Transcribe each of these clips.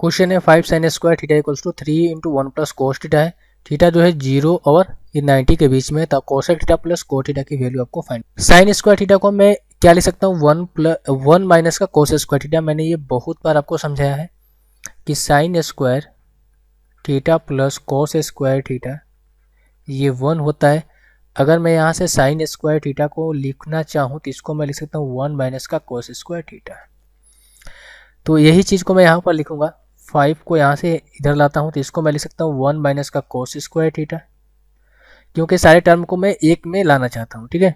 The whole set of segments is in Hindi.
क्वेश्चन है five sin square theta equals to three into one plus cos theta है थीटा जो है जीरो और ये नाइन्टी के बीच में था कोसेक तो थीटा प्लस को थीटा की वैल्यू आपको फाइंड साइन स्क्वायर थीटा को मैं क्या लिख सकता हूँ वन प्लस वन माइनस का कोस स्क्वायर थीटा मैंने ये बहुत बार आपको समझाया है कि sin square theta plus cos square theta ये वन होता है अगर मैं यहाँ से साइन स्क्वायर थीटा को लिखना चाहूँ तो इसको मैं लिख सकता हूँ वन माइनस का कोस स्क्वायर थीटा तो यही चीज़ को मैं यहाँ पर लिखूंगा फाइव को यहाँ से इधर लाता हूँ तो इसको मैं लिख सकता हूँ वन माइनस का कोस स्क्वायर थीटा क्योंकि सारे टर्म को मैं एक में लाना चाहता हूँ ठीक है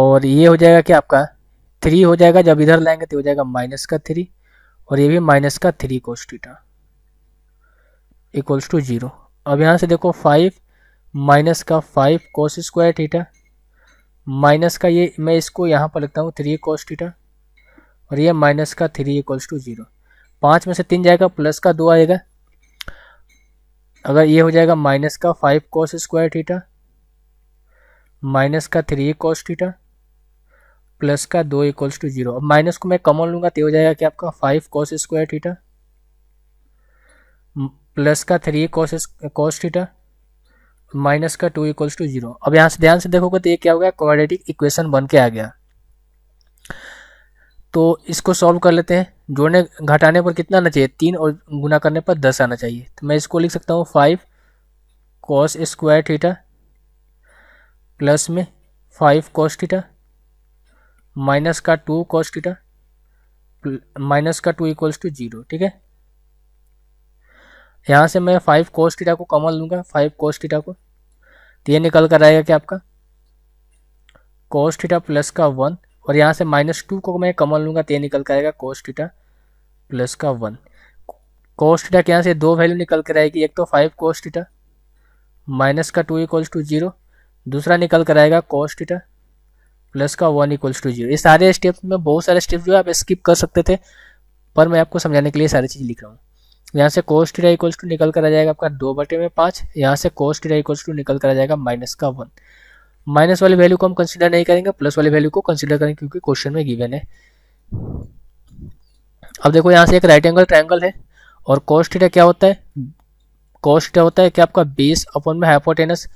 और ये हो जाएगा क्या आपका थ्री हो जाएगा जब इधर लाएंगे तो हो जाएगा माइनस का थ्री और ये भी माइनस का three cos theta equals to zero अब यहाँ से देखो फाइव माइनस का five cos square theta minus का ये मैं इसको यहाँ पर लिखता हूँ थ्री कोस थीटा और ये माइनस का थ्री इक्वल्स टू जीरो पाँच में से तीन जाएगा प्लस का दो आएगा अगर ये हो जाएगा माइनस का five cos square theta minus का थ्री कॉस थीटा प्लस का दो इक्वल्स टू जीरो अब माइनस को मैं कमन लूँगा तो हो जाएगा कि आपका five cos square theta plus का three cos cos theta minus का टू इक्वल्स टू जीरो अब यहाँ से ध्यान से देखोगे तो ये क्या हो गया क्वाड्रेटिक इक्वेशन बन के आ गया तो इसको सॉल्व कर लेते हैं जोड़ने घटाने पर कितना आना चाहिए तीन और गुना करने पर दस आना चाहिए तो मैं इसको लिख सकता हूँ five cos square theta plus में फाइव कॉस थीटा माइनस का टू कॉस थीटा माइनस का टू इक्वल्स टू जीरो ठीक है यहाँ से मैं फाइव कॉस थीटा को कमल लूँगा फाइव कॉस थीटा को तो ये निकल कर आएगा क्या आपका कॉस थीटा प्लस का वन और यहाँ से माइनस टू को मैं कमन लूँगा तो ये निकल कर आएगा कोस थीटा प्लस का वन कोस थीटा के यहाँ से दो वैल्यू निकल कर आएगी एक तो फाइव कोस थीटा माइनस का टू इक्वल्स टू जीरो दूसरा निकल कर आएगा कोस थीटा प्लस का वन इक्वल्स टू जीरो ये सारे स्टेप में बहुत सारे स्टेप जो है आप स्किप कर सकते थे पर मैं आपको समझाने के लिए सारी चीज़ लिख रहा हूँ यहाँ से कोस टीटा इक्वल्स टू निकल कर आ जाएगा आपका दो बटे में पाँच यहाँ से कोस टीटा इक्वल्स टू निकल कर आ जाएगा माइनस का वन माइनस वाली वैल्यू को हम कंसिडर नहीं करेंगे प्लस वाली वैल्यू को कंसिडर करेंगे क्योंकि क्वेश्चन में गिवन है अब देखो यहाँ से एक राइट एंगल ट्रायंगल है और कॉस्ट थीटा क्या होता है कॉस्ट थीटा होता है कि आपका बेस अपॉन में हाइपोटेनस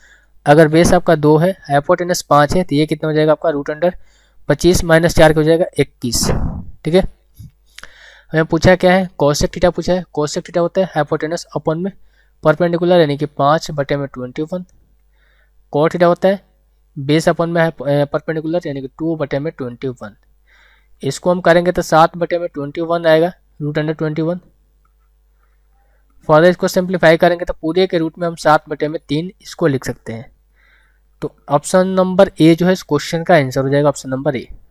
अगर बेस आपका दो है हाइपोटेनस पाँच है तो ये कितना हो जाएगा आपका रूट अंडर पच्चीस माइनस चार का हो जाएगा इक्कीस ठीक है हमें पूछा क्या है कौशिक थीटा पूछा है कौशिक थीटा होता है हाइपोटेनस अपॉन में परपेंडिकुलर यानी कि पाँच बटे में ट्वेंटी वन कॉट थीटा होता है बीस अपन में है परपेंडिकुलर यानी कि टू बटे में ट्वेंटी वन इसको हम करेंगे तो सात बटे में ट्वेंटी वन आएगा root under twenty one further इसको सिंप्लीफाई करेंगे तो पूरे के रूट में हम सात बटे में तीन इसको लिख सकते हैं तो ऑप्शन नंबर ए जो है इस क्वेश्चन का आंसर हो जाएगा ऑप्शन नंबर ए